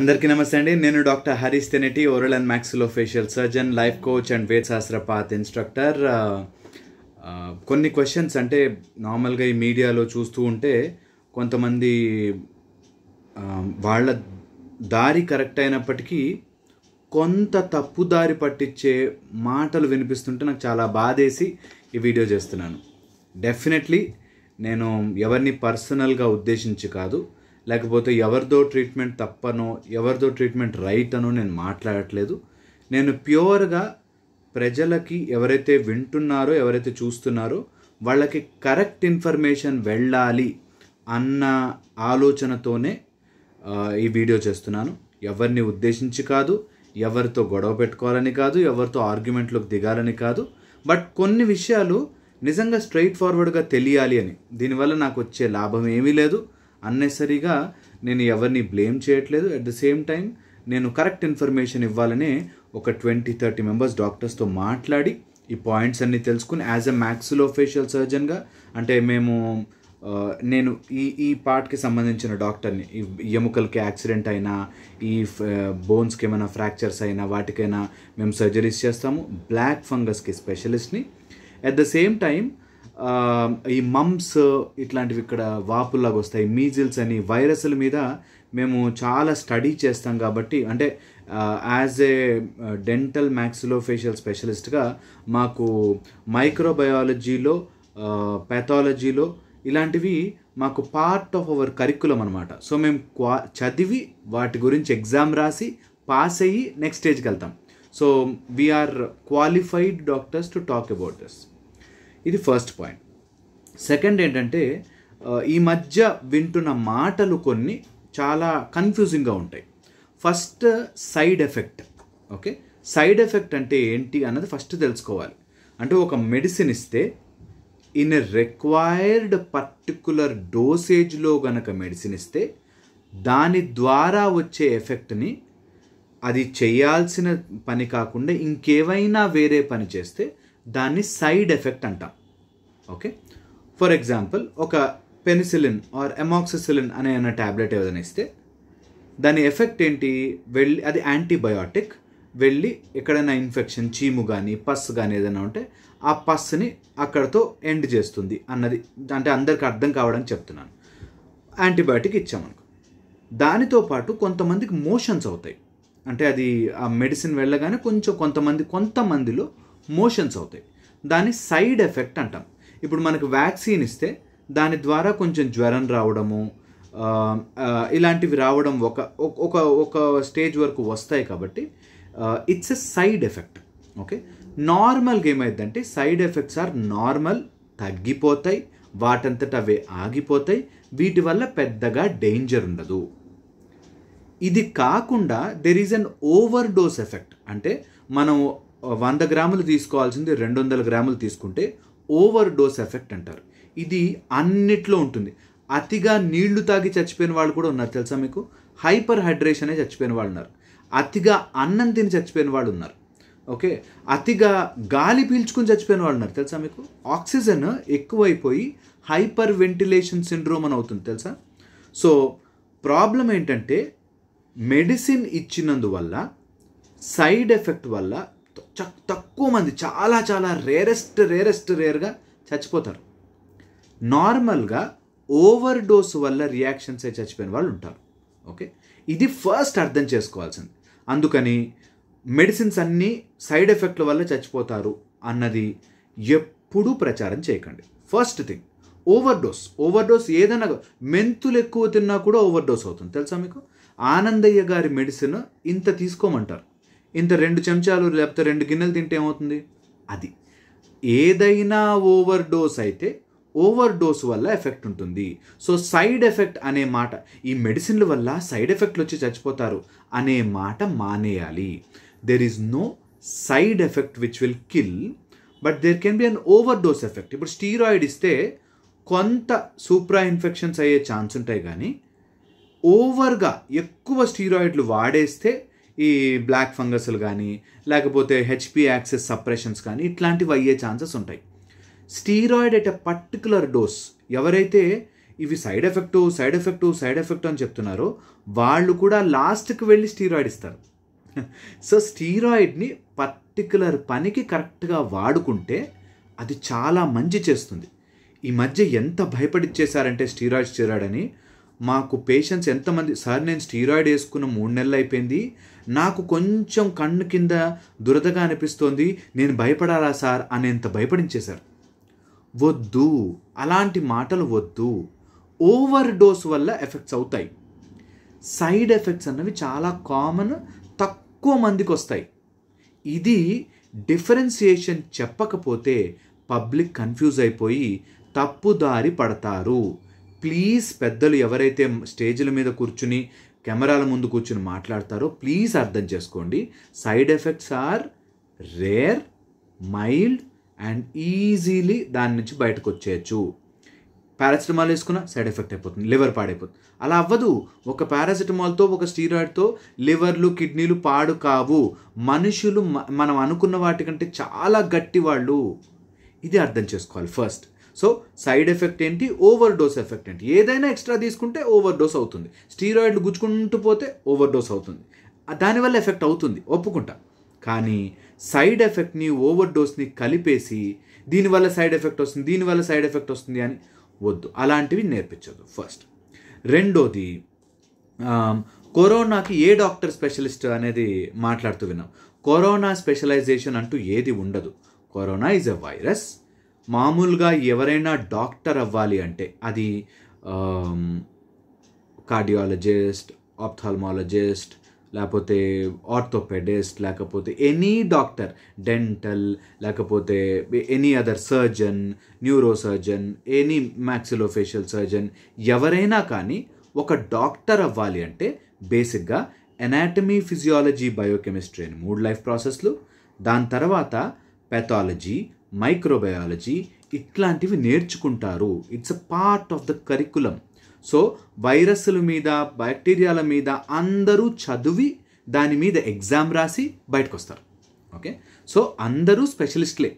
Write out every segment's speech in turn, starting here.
అందరికీ నమస్తే అండి నేను doctor Harish Teneti oral and maxillo facial surgeon life coach and వేట్ శాస్త్ర పాత్ ఇన్స్ట్రక్టర్ కొన్ని క్వశ్చన్స్ అంటే నార్మల్గా ఈ మీడియాలో చూస్తూ ఉంటే కొంతమంది వాళ్ళ దారి కరెక్ట్ అయినప్పటికీ కొంత తప్పు దారి పట్టించే మాటలు వినిపిస్తుంటే నాకు చాలా బాధేసి ఈ వీడియో చేస్తున్నాను డెఫినెట్లీ నేను ఎవరిని పర్సనల్గా ఉద్దేశించి కాదు లేకపోతే ఎవరిదో ట్రీట్మెంట్ తప్పనో ఎవరిదో ట్రీట్మెంట్ రైట్ అనో నేను మాట్లాడట్లేదు నేను ప్యూర్గా ప్రజలకి ఎవరైతే వింటున్నారో ఎవరైతే చూస్తున్నారో వాళ్ళకి కరెక్ట్ ఇన్ఫర్మేషన్ వెళ్ళాలి అన్న ఆలోచనతోనే ఈ వీడియో చేస్తున్నాను ఎవరిని ఉద్దేశించి కాదు ఎవరితో గొడవ పెట్టుకోవాలని కాదు ఎవరితో ఆర్గ్యుమెంట్లోకి దిగాలని కాదు బట్ కొన్ని విషయాలు నిజంగా స్ట్రైట్ ఫార్వర్డ్గా తెలియాలి అని దీనివల్ల నాకు వచ్చే లాభం ఏమీ లేదు అన్నెసరీగా నేను ఎవరిని బ్లేమ్ చేయట్లేదు అట్ ద సేమ్ టైం నేను కరెక్ట్ ఇన్ఫర్మేషన్ ఇవ్వాలనే ఒక ట్వంటీ థర్టీ మెంబర్స్ డాక్టర్స్తో మాట్లాడి ఈ పాయింట్స్ అన్నీ తెలుసుకుని యాజ్ ఎ మ్యాక్సిలో ఫేషియల్ సర్జన్గా అంటే మేము నేను ఈ ఈ పార్ట్కి సంబంధించిన డాక్టర్ని ఈ ఎముకలకి యాక్సిడెంట్ అయినా ఈ బోన్స్కి ఏమైనా ఫ్రాక్చర్స్ అయినా వాటికైనా మేము సర్జరీస్ చేస్తాము బ్లాక్ ఫంగస్కి స్పెషలిస్ట్ని అట్ ద సేమ్ టైం ఈ మమ్స్ ఇట్లాంటివి ఇక్కడ వాపుల్లాగా వస్తాయి మీజిల్స్ అని వైరస్ల మీద మేము చాలా స్టడీ చేస్తాం కాబట్టి అంటే యాజ్ ఏ డెంటల్ మ్యాక్సిలోఫేషియల్ స్పెషలిస్ట్గా మాకు మైక్రోబయాలజీలో పెథాలజీలో ఇలాంటివి మాకు పార్ట్ ఆఫ్ అవర్ కరిక్యులం అనమాట సో మేము క్వా చదివి వాటి గురించి ఎగ్జామ్ రాసి పాస్ అయ్యి నెక్స్ట్ స్టేజ్కి వెళ్తాం so we're qualified doctors to talk about this ఇది ఫస్ట్ పాయింట్ సెకండ్ ఏంటంటే ఈ మధ్య వింటున్న మాటలు కొన్ని చాలా కన్ఫ్యూజింగ్గా ఉంటాయి first side effect okay side effect అంటే ఏంటి అన్నది ఫస్ట్ తెలుసుకోవాలి అంటే ఒక మెడిసిన్ ఇస్తే ఇన్ రిక్వైర్డ్ పర్టికులర్ డోసేజ్లో గనక మెడిసిన్ ఇస్తే దాని ద్వారా వచ్చే ఎఫెక్ట్ని అది చేయాల్సిన పని కాకుండా ఇంకేవైనా వేరే పని చేస్తే దాన్ని సైడ్ ఎఫెక్ట్ అంటాం ఓకే ఫర్ ఎగ్జాంపుల్ ఒక పెనిసిలిన్ ఆర్ ఎమాక్సిసిలిన్ అనే అన్న ట్యాబ్లెట్ ఏదైనా ఇస్తే దాని ఎఫెక్ట్ ఏంటి వెళ్ళి అది యాంటీబయాటిక్ వెళ్ళి ఎక్కడైనా ఇన్ఫెక్షన్ చీము కానీ పస్ కానీ ఏదైనా ఉంటే ఆ పస్ని అక్కడతో ఎండ్ చేస్తుంది అన్నది అంటే అందరికి అర్థం కావడానికి చెప్తున్నాను యాంటీబయాటిక్ ఇచ్చామనుకో దానితో పాటు కొంతమందికి మోషన్స్ అవుతాయి అంటే అది ఆ మెడిసిన్ వెళ్ళగానే కొంచెం కొంతమంది కొంతమందిలో మోషన్స్ అవుతాయి దాన్ని సైడ్ ఎఫెక్ట్ అంటాం ఇప్పుడు మనకు వ్యాక్సిన్ ఇస్తే దాని ద్వారా కొంచెం జ్వరం రావడము ఇలాంటివి రావడం ఒక ఒక ఒక స్టేజ్ వరకు వస్తాయి కాబట్టి it's a side effect okay నార్మల్గా ఏమైందంటే సైడ్ ఎఫెక్ట్స్ ఆర్ నార్మల్ తగ్గిపోతాయి వాటంతట అవే ఆగిపోతాయి వీటి వల్ల పెద్దగా డేంజర్ ఉండదు ఇది కాకుండా there is an overdose effect అంటే మనం వంద గ్రాములు తీసుకోవాల్సింది రెండు వందల గ్రాములు తీసుకుంటే ఓవర్ డోస్ ఎఫెక్ట్ అంటారు ఇది అన్నిట్లో ఉంటుంది అతిగా నీళ్లు తాగి చచ్చిపోయిన వాళ్ళు కూడా ఉన్నారు తెలుసా మీకు హైపర్ హైడ్రేషన్ అనే చచ్చిపోయిన వాళ్ళు ఉన్నారు అతిగా అన్నం తిని చచ్చిపోయిన వాళ్ళు ఉన్నారు ఓకే అతిగా గాలి పీల్చుకుని చచ్చిపోయిన వాళ్ళు ఉన్నారు తెలుసా మీకు ఆక్సిజన్ ఎక్కువైపోయి హైపర్ వెంటిలేషన్ సిండ్రోమ్ అని అవుతుంది తెలుసా సో ప్రాబ్లం ఏంటంటే మెడిసిన్ ఇచ్చినందువల్ల సైడ్ ఎఫెక్ట్ వల్ల తక్కువ మంది చాలా చాలా రేరెస్ట్ రేరెస్ట్ రేర్గా చచ్చిపోతారు నార్మల్గా ఓవర్ డోస్ వల్ల రియాక్షన్స్ చచ్చిపోయిన వాళ్ళు ఉంటారు ఓకే ఇది ఫస్ట్ అర్థం చేసుకోవాల్సింది అందుకని మెడిసిన్స్ అన్నీ సైడ్ ఎఫెక్ట్ల వల్ల చచ్చిపోతారు అన్నది ఎప్పుడూ ప్రచారం చేయకండి first thing overdose overdose ఏదైనా మెంతులు ఎక్కువ తిన్నా కూడా ఓవర్ డోస్ అవుతుంది తెలుసా మీకు ఆనందయ్య గారి మెడిసిన్ ఇంత తీసుకోమంటారు ఇంత రెండు చెంచాలు లేకపోతే రెండు గిన్నెలు తింటే ఏమవుతుంది అది ఏదైనా ఓవర్ డోస్ అయితే ఓవర్ డోస్ వల్ల ఎఫెక్ట్ ఉంటుంది సో సైడ్ ఎఫెక్ట్ అనే మాట ఈ మెడిసిన్ల వల్ల సైడ్ ఎఫెక్ట్లు వచ్చి చచ్చిపోతారు అనే మాట మానేయాలి there is no side effect which will kill but there can be an overdose effect ఇప్పుడు స్టీరాయిడ్ ఇస్తే కొంత సూప్రా ఇన్ఫెక్షన్స్ అయ్యే ఛాన్స్ ఉంటాయి కానీ ఓవర్గా ఎక్కువ స్టీరాయిడ్లు వాడేస్తే ఈ బ్లాక్ ఫంగస్లు కానీ లేకపోతే హెచ్పి యాక్సెస్ సప్రెషన్స్ కానీ ఇట్లాంటివి అయ్యే ఛాన్సెస్ ఉంటాయి steroid at a particular dose ఎవరైతే ఇవి side effect side effect side effect అని చెప్తున్నారో వాళ్ళు కూడా లాస్ట్కి వెళ్ళి స్టీరాయిడ్ ఇస్తారు సో స్టీరాయిడ్ని పర్టికులర్ పనికి కరెక్ట్గా వాడుకుంటే అది చాలా మంచి చేస్తుంది ఈ మధ్య ఎంత భయపడిచ్చేశారంటే స్టీరాయిడ్ స్టీరాయిడ్ అని మాకు పేషెంట్స్ ఎంతమంది సార్ నేను స్టీరాయిడ్ వేసుకున్న మూడు నెలలు అయిపోయింది నాకు కొంచెం కన్ను కింద దురదగా అనిపిస్తోంది నేను భయపడాలా సార్ అనేంత భయపడించేశారు వద్దు అలాంటి మాటలు వద్దు ఓవర్ డోస్ వల్ల ఎఫెక్ట్స్ అవుతాయి సైడ్ ఎఫెక్ట్స్ అన్నవి చాలా కామన్ తక్కువ మందికి వస్తాయి ఇది డిఫరెన్సియేషన్ చెప్పకపోతే పబ్లిక్ కన్ఫ్యూజ్ అయిపోయి తప్పుదారి పడతారు ప్లీజ్ పెద్దలు ఎవరైతే స్టేజ్ల మీద కూర్చుని కెమెరాల ముందు కూర్చుని మాట్లాడతారో ప్లీజ్ అర్థం చేసుకోండి side effects are rare mild and easily దాని నుంచి బయటకు వచ్చేయచ్చు పారాసిటమాల్ వేసుకున్న సైడ్ ఎఫెక్ట్ అయిపోతుంది లివర్ పాడైపోతుంది అలా అవ్వదు ఒక పారాసిటమాల్తో ఒక స్టీరాయిడ్తో లివర్లు కిడ్నీలు పాడు కావు మనుషులు మనం అనుకున్న వాటికంటే చాలా గట్టి వాళ్ళు ఇది అర్థం చేసుకోవాలి ఫస్ట్ సో సైడ్ ఎఫెక్ట్ ఏంటి ఓవర్ డోస్ ఎఫెక్ట్ ఏంటి ఏదైనా ఎక్స్ట్రా తీసుకుంటే ఓవర్ డోస్ అవుతుంది స్టీరాయిడ్లు గుచ్చుకుంటూ పోతే ఓవర్ డోస్ అవుతుంది దానివల్ల ఎఫెక్ట్ అవుతుంది ఒప్పుకుంటా కానీ సైడ్ ఎఫెక్ట్ని ఓవర్ డోస్ని కలిపేసి దీనివల్ల సైడ్ ఎఫెక్ట్ వస్తుంది దీనివల్ల సైడ్ ఎఫెక్ట్ వస్తుంది అని వద్దు అలాంటివి నేర్పించదు ఫస్ట్ రెండోది కరోనాకి ఏ డాక్టర్ స్పెషలిస్ట్ అనేది మాట్లాడుతూ విన్నాం కరోనా స్పెషలైజేషన్ అంటూ ఏది ఉండదు కరోనా ఈజ్ ఎ వైరస్ మామూలుగా ఎవరైనా డాక్టర్ అవ్వాలి అంటే అది కార్డియాలజిస్ట్ ఆప్థాల్మాలజిస్ట్ లేకపోతే ఆర్థోపెడిస్ట్ లేకపోతే ఎనీ డాక్టర్ డెంటల్ లేకపోతే any other surgeon neuro surgeon any maxillofacial surgeon ఎవరైనా కానీ ఒక డాక్టర్ అవ్వాలి అంటే బేసిక్గా ఎనాటమీ ఫిజియాలజీ బయోకెమిస్ట్రీ అని మూడు లైఫ్ ప్రాసెస్లు దాని తర్వాత పెథాలజీ మైక్రోబయాలజీ ఇట్లాంటివి నేర్చుకుంటారు it's a part of the curriculum so వైరస్ల మీద బ్యాక్టీరియాల మీద అందరూ చదివి దాని మీద ఎగ్జామ్ రాసి బయటకు వస్తారు ఓకే సో అందరూ స్పెషలిస్ట్లే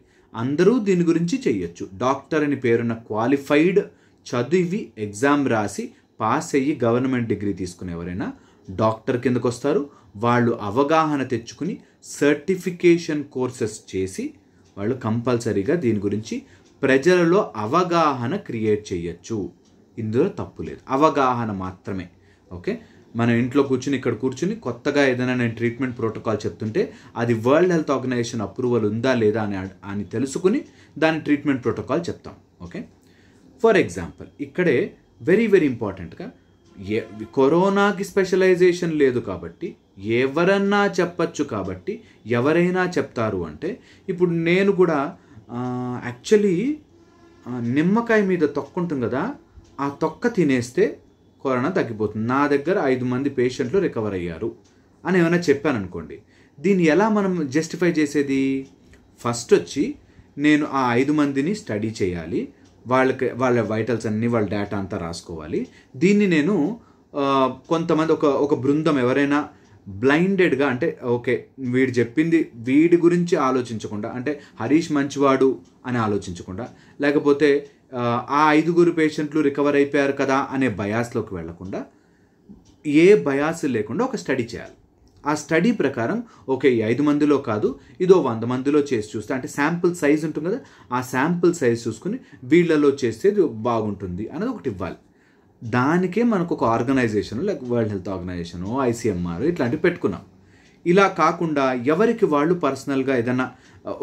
అందరూ దీని గురించి చేయొచ్చు డాక్టర్ అని పేరున్న క్వాలిఫైడ్ చదివి ఎగ్జామ్ రాసి పాస్ అయ్యి గవర్నమెంట్ డిగ్రీ తీసుకుని ఎవరైనా డాక్టర్ కిందకు వస్తారు వాళ్ళు అవగాహన తెచ్చుకుని సర్టిఫికేషన్ కోర్సెస్ చేసి వాళ్ళు కంపల్సరీగా దీని గురించి ప్రజలలో అవగాహన క్రియేట్ చేయొచ్చు ఇందులో తప్పు లేదు అవగాహన మాత్రమే ఓకే మన ఇంట్లో కూర్చుని ఇక్కడ కూర్చుని కొత్తగా ఏదైనా నేను ట్రీట్మెంట్ ప్రోటోకాల్ చెప్తుంటే అది వరల్డ్ హెల్త్ ఆర్గనైజేషన్ అప్రూవల్ ఉందా లేదా అని అని తెలుసుకుని దాని ట్రీట్మెంట్ ప్రోటోకాల్ చెప్తాం ఓకే ఫర్ ఎగ్జాంపుల్ ఇక్కడే వెరీ వెరీ ఇంపార్టెంట్గా ఏ కరోనాకి స్పెషలైజేషన్ లేదు కాబట్టి ఎవరన్నా చెప్పచ్చు కాబట్టి ఎవరైనా చెప్తారు అంటే ఇప్పుడు నేను కూడా యాక్చువల్లీ నిమ్మకాయ మీద తొక్క ఉంటుంది కదా ఆ తొక్క తినేస్తే కరోనా తగ్గిపోతుంది నా దగ్గర ఐదు మంది పేషెంట్లు రికవర్ అయ్యారు అని ఏమైనా చెప్పాను అనుకోండి దీన్ని ఎలా మనం జస్టిఫై చేసేది ఫస్ట్ వచ్చి నేను ఆ ఐదు మందిని స్టడీ చేయాలి వాళ్ళకి వాళ్ళ వైటల్స్ అన్నీ వాళ్ళ డేటా అంతా రాసుకోవాలి దీన్ని నేను కొంతమంది ఒక ఒక బృందం ఎవరైనా బ్లైండెడ్గా అంటే ఓకే వీడు చెప్పింది వీడి గురించి ఆలోచించకుండా అంటే హరీష్ మంచివాడు అని ఆలోచించకుండా లేకపోతే ఆ ఐదుగురు పేషెంట్లు రికవర్ అయిపోయారు కదా అనే బయాస్లోకి వెళ్లకుండా ఏ బయాస్ లేకుండా ఒక స్టడీ చేయాలి ఆ స్టడీ ప్రకారం ఓకే ఈ ఐదు మందిలో కాదు ఇదో వంద మందిలో చేసి చూస్తే అంటే శాంపుల్ సైజ్ ఉంటుంది కదా ఆ శాంపుల్ సైజ్ చూసుకుని వీళ్ళలో చేస్తే బాగుంటుంది అనేది ఒకటి ఇవ్వాలి దానికే మనకు ఒక organization like world health organization ICMR ఇట్లాంటివి పెట్టుకున్నాం ఇలా కాకుండా ఎవరికి వాళ్ళు పర్సనల్గా ఏదన్నా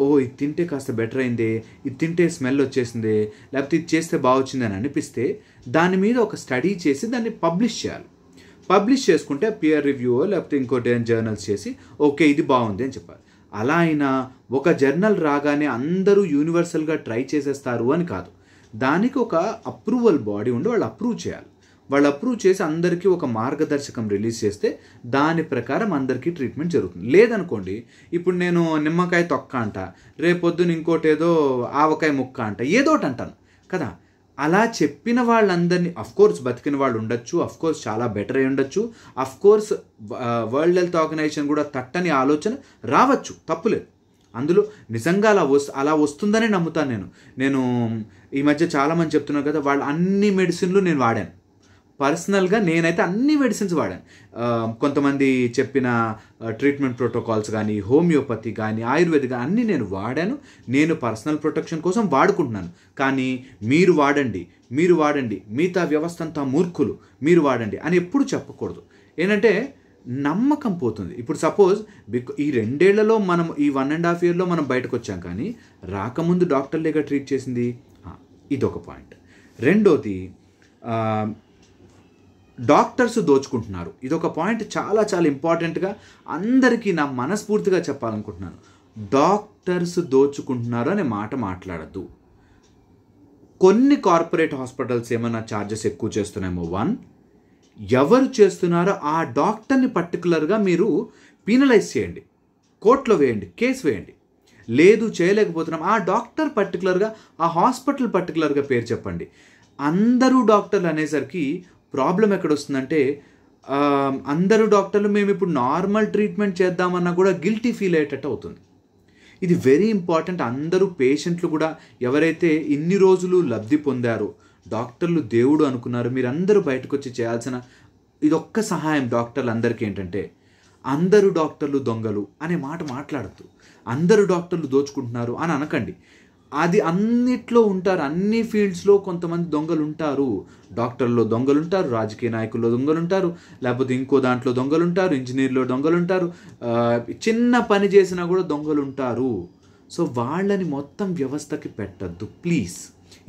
ఓ ఇది తింటే కాస్త బెటర్ అయిందే ఇది తింటే స్మెల్ వచ్చేసిందే లేకపోతే ఇది చేస్తే బాగొచ్చింది అని అనిపిస్తే దాని మీద ఒక స్టడీ చేసి దాన్ని పబ్లిష్ చేయాలి పబ్లిష్ చేసుకుంటే పియర్ రివ్యూ లేకపోతే ఇంకోటి జర్నల్స్ చేసి ఓకే ఇది బాగుంది అని చెప్పాలి అలా అయినా ఒక జర్నల్ రాగానే అందరూ యూనివర్సల్గా ట్రై చేసేస్తారు అని కాదు దానికి ఒక అప్రూవల్ బాడీ ఉండి వాళ్ళు అప్రూవ్ చేయాలి వాళ్ళు అప్రూవ్ చేసి అందరికీ ఒక మార్గదర్శకం రిలీజ్ చేస్తే దాని ప్రకారం అందరికీ ట్రీట్మెంట్ జరుగుతుంది లేదనుకోండి ఇప్పుడు నేను నిమ్మకాయ తొక్క అంట రేపొద్దున ఇంకోటి ఏదో ఆవకాయ ముక్క అంట ఏదోటి అంటాను కదా అలా చెప్పిన వాళ్ళందరినీ కోర్స్ బతికిన వాళ్ళు ఉండొచ్చు కోర్స్ చాలా బెటర్ అయి ఉండొచ్చు కోర్స్ వరల్డ్ హెల్త్ ఆర్గనైజేషన్ కూడా తట్టని ఆలోచన రావచ్చు తప్పులేదు అందులో నిజంగా అలా వస్తు అలా వస్తుందనే నమ్ముతాను నేను నేను ఈ మధ్య చాలామంది చెప్తున్నారు కదా వాళ్ళు అన్ని మెడిసిన్లు నేను వాడాను పర్సనల్గా నేనైతే అన్ని మెడిసిన్స్ వాడాను కొంతమంది చెప్పిన ట్రీట్మెంట్ ప్రోటోకాల్స్ కానీ హోమియోపతి కానీ ఆయుర్వేద కానీ అన్నీ నేను వాడాను నేను పర్సనల్ ప్రొటెక్షన్ కోసం వాడుకుంటున్నాను కానీ మీరు వాడండి మీరు వాడండి మిగతా వ్యవస్థ అంతా మూర్ఖులు మీరు వాడండి అని ఎప్పుడు చెప్పకూడదు ఏంటంటే నమ్మకం పోతుంది ఇప్పుడు సపోజ్ బికా ఈ రెండేళ్లలో మనం ఈ వన్ అండ్ హాఫ్ ఇయర్లో మనం బయటకు వచ్చాం కానీ రాకముందు డాక్టర్లేగా ట్రీట్ చేసింది ఇది ఒక పాయింట్ రెండోది డాక్టర్స్ దోచుకుంటున్నారు ఇదొక పాయింట్ చాలా చాలా ఇంపార్టెంట్గా అందరికీ నా మనస్ఫూర్తిగా చెప్పాలనుకుంటున్నాను డాక్టర్స్ దోచుకుంటున్నారు అనే మాట మాట్లాడద్దు కొన్ని కార్పొరేట్ హాస్పిటల్స్ ఏమైనా ఛార్జెస్ ఎక్కువ చేస్తున్నాయేమో వన్ ఎవరు చేస్తున్నారో ఆ డాక్టర్ని పర్టికులర్గా మీరు పీనలైజ్ చేయండి కోర్టులో వేయండి కేసు వేయండి లేదు చేయలేకపోతున్నాం ఆ డాక్టర్ పర్టికులర్గా ఆ హాస్పిటల్ పర్టికులర్గా పేరు చెప్పండి అందరూ డాక్టర్లు అనేసరికి ప్రాబ్లం ఎక్కడ వస్తుందంటే అందరూ డాక్టర్లు మేము ఇప్పుడు నార్మల్ ట్రీట్మెంట్ చేద్దామన్నా కూడా గిల్టీ ఫీల్ అయ్యేటట్టు అవుతుంది ఇది వెరీ ఇంపార్టెంట్ అందరూ పేషెంట్లు కూడా ఎవరైతే ఇన్ని రోజులు లబ్ధి పొందారో డాక్టర్లు దేవుడు అనుకున్నారు మీరందరూ బయటకు వచ్చి చేయాల్సిన ఇదొక్క సహాయం డాక్టర్లందరికీ ఏంటంటే అందరూ డాక్టర్లు దొంగలు అనే మాట మాట్లాడద్దు అందరూ డాక్టర్లు దోచుకుంటున్నారు అని అనకండి అది అన్నిట్లో ఉంటారు అన్ని ఫీల్డ్స్లో కొంతమంది దొంగలు ఉంటారు డాక్టర్లో దొంగలు ఉంటారు రాజకీయ నాయకుల్లో దొంగలు ఉంటారు లేకపోతే ఇంకో దాంట్లో దొంగలు ఉంటారు ఇంజనీర్లో దొంగలు ఉంటారు చిన్న పని చేసినా కూడా దొంగలు ఉంటారు సో వాళ్ళని మొత్తం వ్యవస్థకి పెట్టద్దు ప్లీజ్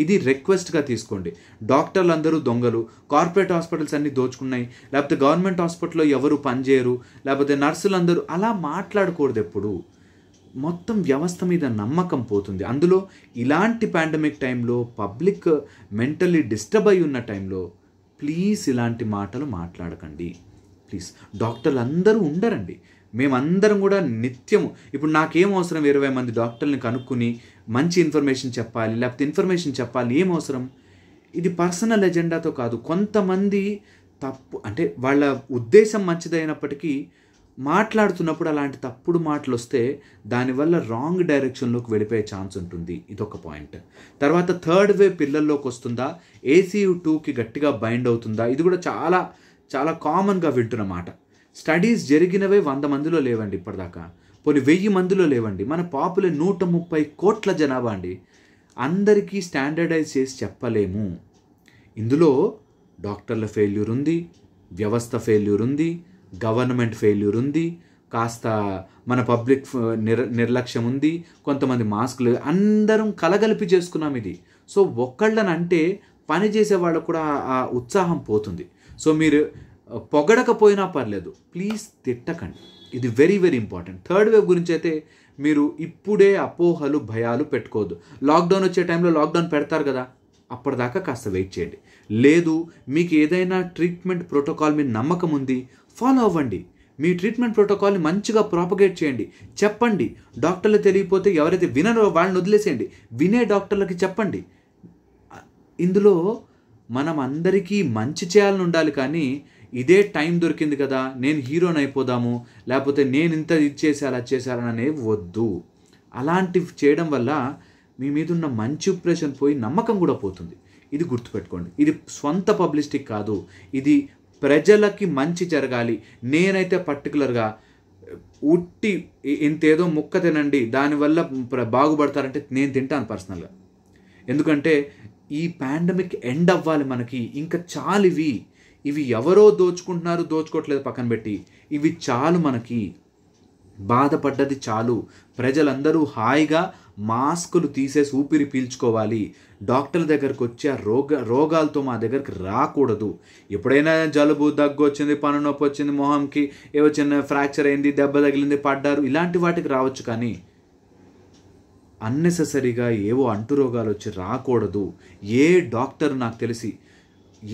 ఇది రిక్వెస్ట్గా తీసుకోండి డాక్టర్లు అందరూ దొంగలు కార్పొరేట్ హాస్పిటల్స్ అన్నీ దోచుకున్నాయి లేకపోతే గవర్నమెంట్ హాస్పిటల్లో ఎవరు పనిచేయరు లేకపోతే నర్సులు అందరూ అలా మాట్లాడకూడదు ఎప్పుడు మొత్తం వ్యవస్థ మీద నమ్మకం పోతుంది అందులో ఇలాంటి పాండమిక్ టైంలో పబ్లిక్ మెంటల్లీ డిస్టర్బ్ అయి ఉన్న టైంలో ప్లీజ్ ఇలాంటి మాటలు మాట్లాడకండి ప్లీజ్ డాక్టర్లు అందరూ ఉండరండి మేమందరం కూడా నిత్యము ఇప్పుడు నాకేం అవసరం ఇరవై మంది డాక్టర్ని కనుక్కుని మంచి ఇన్ఫర్మేషన్ చెప్పాలి లేకపోతే ఇన్ఫర్మేషన్ చెప్పాలి ఏం అవసరం ఇది పర్సనల్ ఎజెండాతో కాదు కొంతమంది తప్పు అంటే వాళ్ళ ఉద్దేశం మంచిదైనప్పటికీ మాట్లాడుతున్నప్పుడు అలాంటి తప్పుడు మాటలు వస్తే దానివల్ల రాంగ్ డైరెక్షన్లోకి వెళ్ళిపోయే ఛాన్స్ ఉంటుంది ఇదొక పాయింట్ తర్వాత థర్డ్ వే పిల్లల్లోకి వస్తుందా ఏసీయూ టూకి గట్టిగా బైండ్ అవుతుందా ఇది కూడా చాలా చాలా కామన్గా వింటున్న మాట స్టడీస్ జరిగినవే వంద మందిలో లేవండి ఇప్పటిదాకా పోనీ వెయ్యి మందిలో లేవండి మన పాపులర్ నూట ముప్పై కోట్ల జనాభా అండి అందరికీ స్టాండర్డైజ్ చేసి చెప్పలేము ఇందులో డాక్టర్ల ఫెయిల్యూర్ ఉంది వ్యవస్థ ఫెయిల్యూర్ ఉంది గవర్నమెంట్ ఫెయిల్యూర్ ఉంది కాస్త మన పబ్లిక్ నిర్ నిర్లక్ష్యం ఉంది కొంతమంది మాస్కులు అందరం కలగలిపి చేసుకున్నాం ఇది సో ఒక్కళ్ళని అంటే పని చేసే వాళ్ళకు కూడా ఆ ఉత్సాహం పోతుంది సో మీరు పొగడకపోయినా పర్లేదు ప్లీజ్ తిట్టకండి ఇది very very important third wave గురించి అయితే మీరు ఇప్పుడే అపోహలు భయాలు పెట్టుకోవద్దు లాక్డౌన్ వచ్చే టైంలో లాక్డౌన్ పెడతారు కదా అప్పటిదాకా కాస్త వెయిట్ చేయండి లేదు మీకు ఏదైనా ట్రీట్మెంట్ ప్రోటోకాల్ మీద నమ్మకం ఉంది ఫాలో అవ్వండి మీ ట్రీట్మెంట్ ప్రోటోకాల్ని మంచిగా ప్రాపగేట్ చేయండి చెప్పండి డాక్టర్లు తెలియకపోతే ఎవరైతే వినరో వాళ్ళని వదిలేసేయండి వినే డాక్టర్లకి చెప్పండి ఇందులో మనం అందరికీ మంచి చేయాలని ఉండాలి కానీ ఇదే టైం దొరికింది కదా నేను హీరోని అయిపోదాము లేకపోతే నేను ఇంత ఇది చేసి అలా చేశాననే వద్దు అలాంటివి చేయడం వల్ల మీ మీద ఉన్న మంచి ఇంప్రెషన్ పోయి నమ్మకం కూడా పోతుంది ఇది గుర్తుపెట్టుకోండి ఇది స్వంత పబ్లిసిటీ కాదు ఇది ప్రజలకి మంచి జరగాలి నేనైతే పర్టికులర్గా ఉట్టి ఇంతేదో ముక్క తినండి దానివల్ల బాగుపడతారంటే నేను తింటాను పర్సనల్గా ఎందుకంటే ఈ పాండమిక్ ఎండ్ అవ్వాలి మనకి ఇంకా చాలు ఇవి ఇవి ఎవరో దోచుకుంటున్నారు దోచుకోవట్లేదు పక్కన పెట్టి ఇవి చాలు మనకి బాధపడ్డది చాలు ప్రజలందరూ హాయిగా మాస్కులు తీసేసి ఊపిరి పీల్చుకోవాలి డాక్టర్ల దగ్గరకు వచ్చి ఆ రోగ రోగాలతో మా దగ్గరికి రాకూడదు ఎప్పుడైనా జలుబు దగ్గు వచ్చింది పను నొప్పి వచ్చింది మొహంకి ఏవో చిన్న ఫ్రాక్చర్ అయింది దెబ్బ తగిలింది పడ్డారు ఇలాంటి వాటికి రావచ్చు కానీ అన్నెసెసరీగా ఏవో అంటు రోగాలు వచ్చి రాకూడదు ఏ డాక్టర్ నాకు తెలిసి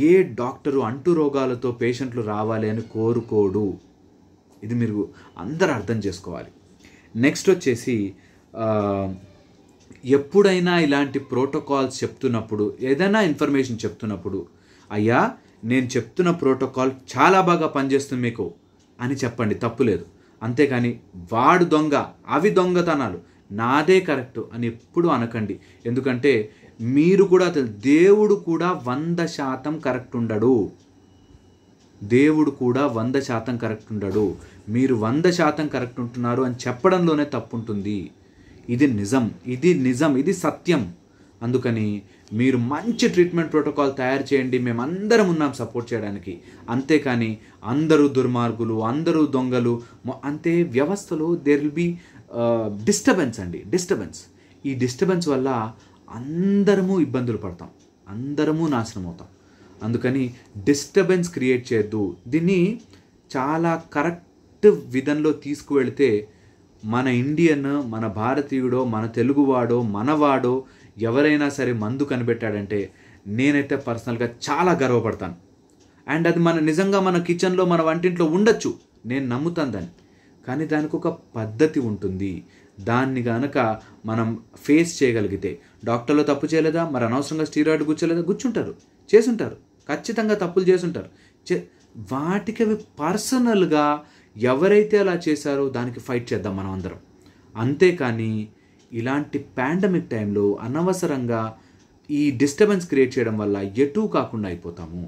ఏ డాక్టరు అంటు రోగాలతో పేషెంట్లు రావాలి అని కోరుకోడు ఇది మీరు అందరు అర్థం చేసుకోవాలి నెక్స్ట్ వచ్చేసి ఎప్పుడైనా ఇలాంటి ప్రోటోకాల్స్ చెప్తున్నప్పుడు ఏదైనా ఇన్ఫర్మేషన్ చెప్తున్నప్పుడు అయ్యా నేను చెప్తున్న ప్రోటోకాల్ చాలా బాగా పనిచేస్తుంది మీకు అని చెప్పండి తప్పులేదు అంతేకాని వాడు దొంగ అవి దొంగతనాలు నాదే కరెక్ట్ అని ఎప్పుడు అనకండి ఎందుకంటే మీరు కూడా దేవుడు కూడా వంద శాతం కరెక్ట్ ఉండడు దేవుడు కూడా వంద శాతం కరెక్ట్ ఉండడు మీరు వంద శాతం కరెక్ట్ ఉంటున్నారు అని చెప్పడంలోనే తప్పు ఉంటుంది ఇది నిజం ఇది నిజం ఇది సత్యం అందుకని మీరు మంచి ట్రీట్మెంట్ ప్రోటోకాల్ తయారు చేయండి మేమందరం ఉన్నాం సపోర్ట్ చేయడానికి అంతేకాని అందరూ దుర్మార్గులు అందరూ దొంగలు అంతే వ్యవస్థలో దేర్ విల్ బి డిస్టర్బెన్స్ అండి డిస్టర్బెన్స్ ఈ డిస్టర్బెన్స్ వల్ల అందరము ఇబ్బందులు పడతాం అందరము నాశనం అవుతాం అందుకని డిస్టర్బెన్స్ క్రియేట్ చేయొద్దు దీన్ని చాలా కరెక్ట్ విధంలో తీసుకువెళితే మన ఇండియన్ మన భారతీయుడో మన తెలుగువాడో మనవాడో ఎవరైనా సరే మందు కనిపెట్టాడంటే నేనైతే పర్సనల్గా చాలా గర్వపడతాను అండ్ అది మన నిజంగా మన కిచెన్లో మన వంటింట్లో ఉండొచ్చు నేను నమ్ముతాను దాన్ని కానీ దానికి ఒక పద్ధతి ఉంటుంది దాన్ని కనుక మనం ఫేస్ చేయగలిగితే డాక్టర్లో తప్పు చేయలేదా మరి అనవసరంగా స్టీరాయిడ్ గుచ్చలేదా గుచ్చుంటారు చేసుంటారు ఖచ్చితంగా తప్పులు చేసుంటారు చే వాటికి అవి పర్సనల్గా ఎవరైతే అలా చేశారో దానికి ఫైట్ చేద్దాం మనం అందరం అంతేకాని ఇలాంటి పాండమిక్ టైంలో అనవసరంగా ఈ డిస్టర్బెన్స్ క్రియేట్ చేయడం వల్ల ఎటు కాకుండా అయిపోతాము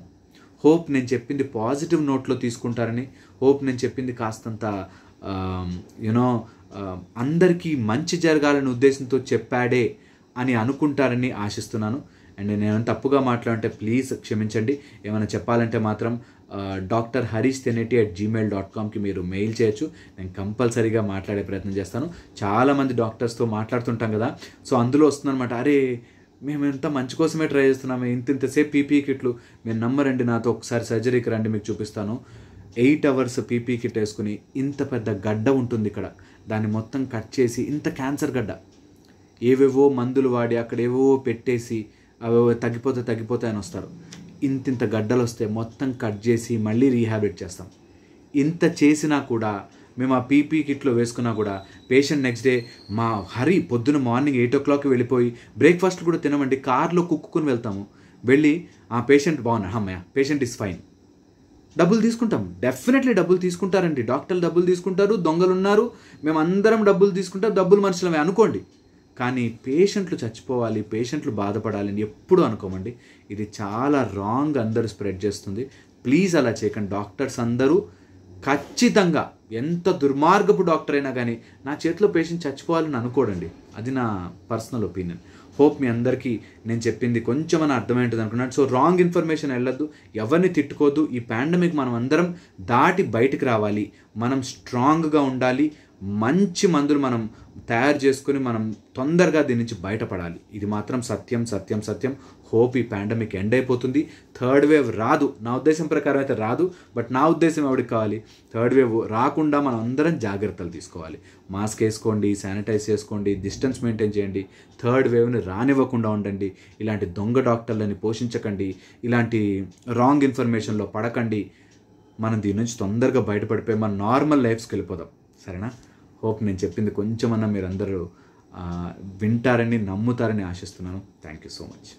హోప్ నేను చెప్పింది పాజిటివ్ నోట్లో తీసుకుంటారని హోప్ నేను చెప్పింది కాస్తంత యూనో అందరికీ మంచి జరగాలనే ఉద్దేశంతో చెప్పాడే అని అనుకుంటారని ఆశిస్తున్నాను అండ్ నేను తప్పుగా మాట్లాడితే ప్లీజ్ క్షమించండి ఏమైనా చెప్పాలంటే మాత్రం doctor Harish Teneti at gmail dot కామ్కి మీరు మెయిల్ చేయొచ్చు నేను కంపల్సరీగా మాట్లాడే ప్రయత్నం చేస్తాను చాలామంది డాక్టర్స్తో మాట్లాడుతుంటాం కదా సో అందులో వస్తుందన్నమాట అరే మేము ఎంత మంచి కోసమే ట్రై చేస్తున్నాము ఇంత ఇంతసేపు పీపీ కిట్లు మీరు నమ్మరండి నాతో ఒకసారి సర్జరీకి రండి మీకు చూపిస్తాను ఎయిట్ అవర్స్ పీపీ కిట్ వేసుకుని ఇంత పెద్ద గడ్డ ఉంటుంది ఇక్కడ దాన్ని మొత్తం కట్ చేసి ఇంత క్యాన్సర్ గడ్డ ఏవేవో మందులు వాడి అక్కడ ఏవేవో పెట్టేసి అవేవో తగ్గిపోతే తగ్గిపోతాయని వస్తారు ఇంతింత గడ్డలు వస్తే మొత్తం కట్ చేసి మళ్ళీ రీహాబిట్ చేస్తాం ఇంత చేసినా కూడా మేము ఆ పీపీ కిట్లో వేసుకున్నా కూడా పేషెంట్ నెక్స్ట్ డే మా హరి పొద్దున మార్నింగ్ ఎయిట్ ఓ క్లాక్కి వెళ్ళిపోయి బ్రేక్ఫాస్ట్ కూడా తినమండి కార్లో కుక్కుని వెళ్తాము వెళ్ళి ఆ పేషెంట్ బాగున్నాడు అమ్మయ్య పేషెంట్ ఇస్ ఫైన్ డబ్బులు తీసుకుంటాం డెఫినెట్లీ డబ్బులు తీసుకుంటారండి డాక్టర్లు డబ్బులు తీసుకుంటారు దొంగలు ఉన్నారు మేమందరం డబ్బులు తీసుకుంటాం డబ్బులు మనుషులమే అనుకోండి కానీ పేషెంట్లు చచ్చిపోవాలి పేషెంట్లు బాధపడాలి అని ఎప్పుడు అనుకోమండి ఇది చాలా రాంగ్ అందరూ స్ప్రెడ్ చేస్తుంది ప్లీజ్ అలా చేయకండి డాక్టర్స్ అందరూ ఖచ్చితంగా ఎంత దుర్మార్గపు డాక్టర్ అయినా కానీ నా చేతిలో పేషెంట్ చచ్చిపోవాలని అనుకోడండి అది నా పర్సనల్ ఒపీనియన్ హోప్ మీ అందరికీ నేను చెప్పింది కొంచెం అని అర్థమైంటుంది అనుకున్నాను సో రాంగ్ ఇన్ఫర్మేషన్ వెళ్ళొద్దు ఎవరిని తిట్టుకోవద్దు ఈ పాండమిక్ మనం అందరం దాటి బయటకు రావాలి మనం స్ట్రాంగ్గా ఉండాలి మంచి మందులు మనం తయారు చేసుకుని మనం తొందరగా దీని నుంచి బయటపడాలి ఇది మాత్రం సత్యం సత్యం సత్యం హోప్ ఈ పాండమిక్ ఎండ్ అయిపోతుంది థర్డ్ వేవ్ రాదు నా ఉద్దేశం ప్రకారం అయితే రాదు బట్ నా ఉద్దేశం ఎవరికి కావాలి థర్డ్ వేవ్ రాకుండా మనం అందరం జాగ్రత్తలు తీసుకోవాలి మాస్క్ వేసుకోండి శానిటైజ్ చేసుకోండి డిస్టెన్స్ మెయింటైన్ చేయండి థర్డ్ వేవ్ని రానివ్వకుండా ఉండండి ఇలాంటి దొంగ డాక్టర్లని పోషించకండి ఇలాంటి రాంగ్ ఇన్ఫర్మేషన్లో పడకండి మనం దీని నుంచి తొందరగా బయటపడిపోయి మన నార్మల్ లైఫ్స్కి వెళ్ళిపోదాం సరేనా హోప్ నేను చెప్పింది కొంచెమన్నా మీరు అందరూ వింటారని నమ్ముతారని ఆశిస్తున్నాను థ్యాంక్ యూ సో మచ్